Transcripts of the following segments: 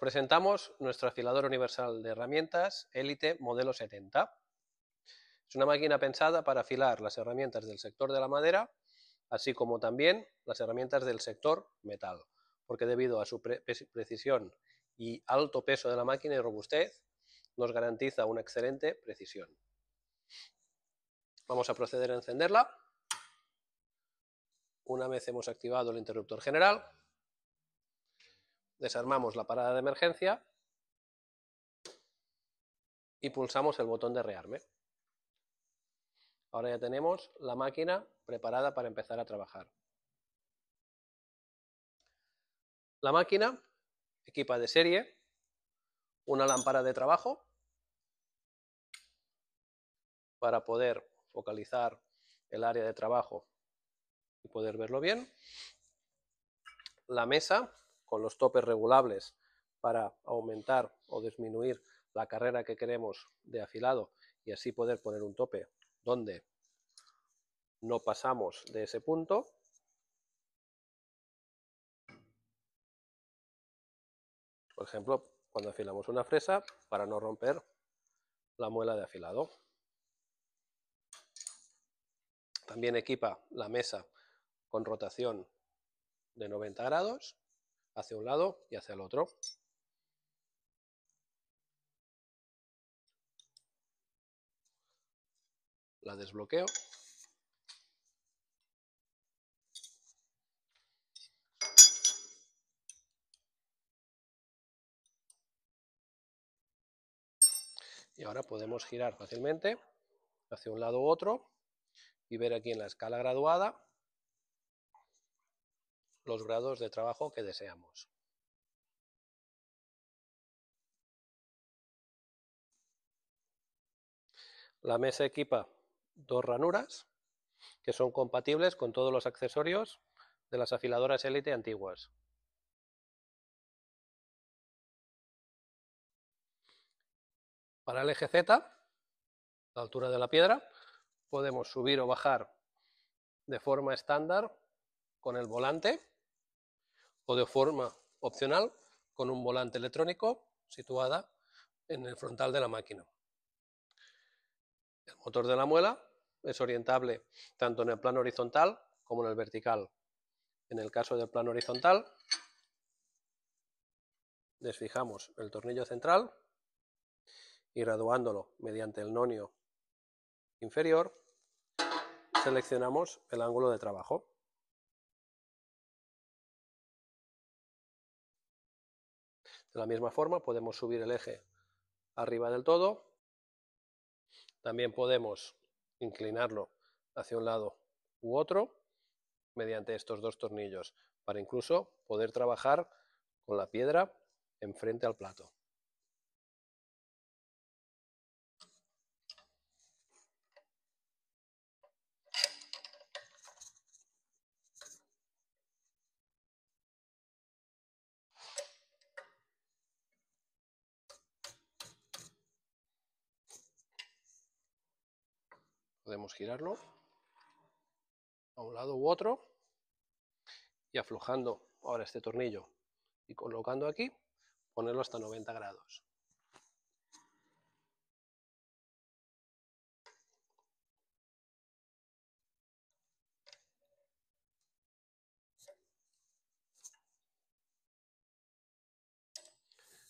presentamos nuestro afilador universal de herramientas Elite modelo 70. Es una máquina pensada para afilar las herramientas del sector de la madera, así como también las herramientas del sector metal, porque debido a su precisión y alto peso de la máquina y robustez, nos garantiza una excelente precisión. Vamos a proceder a encenderla. Una vez hemos activado el interruptor general, desarmamos la parada de emergencia y pulsamos el botón de rearme. Ahora ya tenemos la máquina preparada para empezar a trabajar. La máquina equipa de serie una lámpara de trabajo para poder focalizar el área de trabajo y poder verlo bien. La mesa con los topes regulables para aumentar o disminuir la carrera que queremos de afilado y así poder poner un tope donde no pasamos de ese punto. Por ejemplo, cuando afilamos una fresa para no romper la muela de afilado. También equipa la mesa con rotación de 90 grados hacia un lado y hacia el otro. La desbloqueo. Y ahora podemos girar fácilmente hacia un lado u otro y ver aquí en la escala graduada los grados de trabajo que deseamos. La mesa equipa dos ranuras que son compatibles con todos los accesorios de las afiladoras élite antiguas. Para el eje Z, la altura de la piedra, podemos subir o bajar de forma estándar con el volante o de forma opcional con un volante electrónico situada en el frontal de la máquina. El motor de la muela es orientable tanto en el plano horizontal como en el vertical. En el caso del plano horizontal, desfijamos el tornillo central y graduándolo mediante el nonio inferior, seleccionamos el ángulo de trabajo. De la misma forma podemos subir el eje arriba del todo. También podemos inclinarlo hacia un lado u otro mediante estos dos tornillos para incluso poder trabajar con la piedra enfrente al plato. Podemos girarlo a un lado u otro y aflojando ahora este tornillo y colocando aquí, ponerlo hasta 90 grados.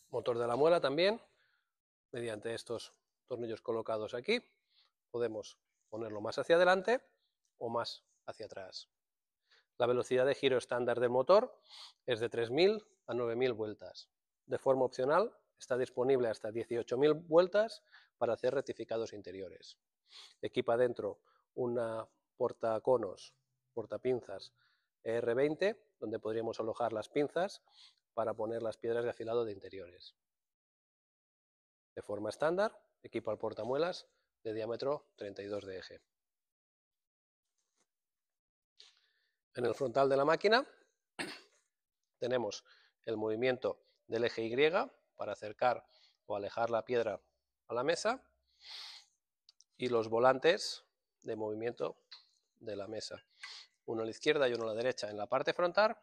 motor de la muela también, mediante estos tornillos colocados aquí, podemos ponerlo más hacia adelante o más hacia atrás. La velocidad de giro estándar del motor es de 3.000 a 9.000 vueltas. De forma opcional, está disponible hasta 18.000 vueltas para hacer rectificados interiores. Equipa dentro una porta portaconos, portapinzas e R20, donde podríamos alojar las pinzas para poner las piedras de afilado de interiores. De forma estándar, equipa el portamuelas de diámetro, 32 de eje. En el frontal de la máquina tenemos el movimiento del eje Y para acercar o alejar la piedra a la mesa y los volantes de movimiento de la mesa. Uno a la izquierda y uno a la derecha en la parte frontal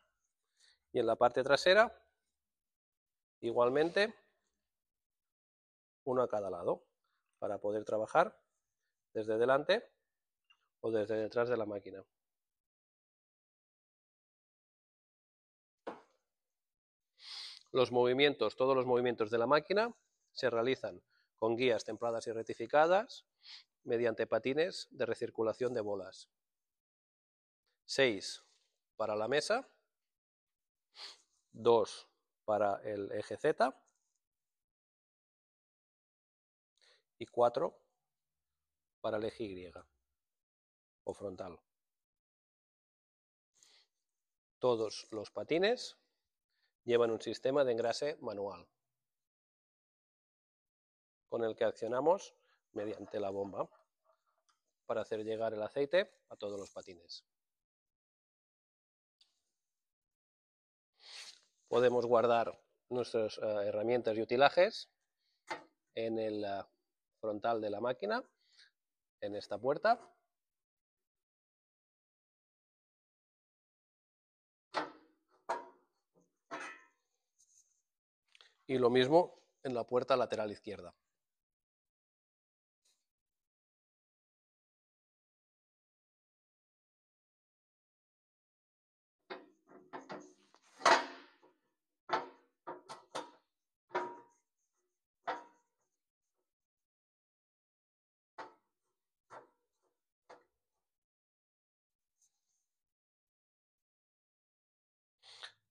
y en la parte trasera igualmente uno a cada lado para poder trabajar desde delante o desde detrás de la máquina. Los movimientos, todos los movimientos de la máquina se realizan con guías templadas y rectificadas mediante patines de recirculación de bolas. 6 para la mesa, 2 para el eje Z, y cuatro para el eje Y o frontal. Todos los patines llevan un sistema de engrase manual con el que accionamos mediante la bomba para hacer llegar el aceite a todos los patines. Podemos guardar nuestras eh, herramientas y utilajes en el eh, frontal de la máquina, en esta puerta. Y lo mismo en la puerta lateral izquierda.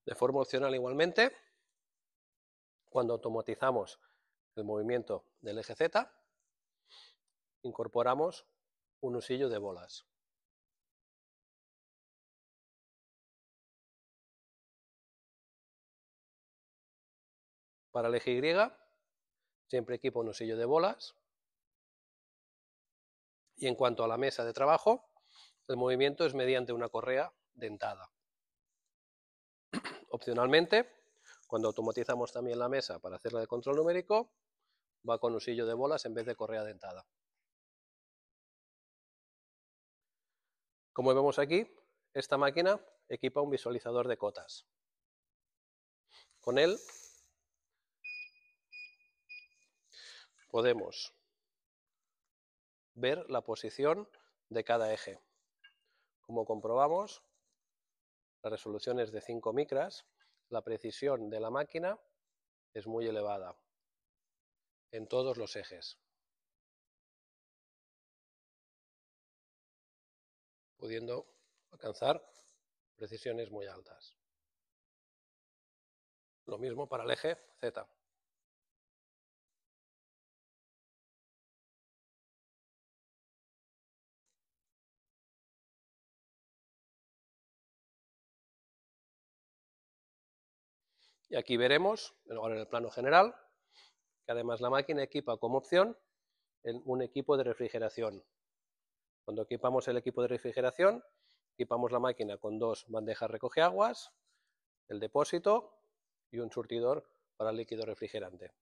De forma opcional igualmente, cuando automatizamos el movimiento del eje Z, incorporamos un husillo de bolas. Para el eje Y, siempre equipo un usillo de bolas. Y en cuanto a la mesa de trabajo, el movimiento es mediante una correa dentada. Opcionalmente, cuando automatizamos también la mesa para hacerla de control numérico, va con un sillo de bolas en vez de correa dentada. Como vemos aquí, esta máquina equipa un visualizador de cotas. Con él podemos ver la posición de cada eje. Como comprobamos, la resolución es de 5 micras, la precisión de la máquina es muy elevada en todos los ejes. pudiendo alcanzar precisiones muy altas. Lo mismo para el eje Z. Y aquí veremos, ahora en el plano general, que además la máquina equipa como opción un equipo de refrigeración. Cuando equipamos el equipo de refrigeración, equipamos la máquina con dos bandejas aguas, el depósito y un surtidor para el líquido refrigerante.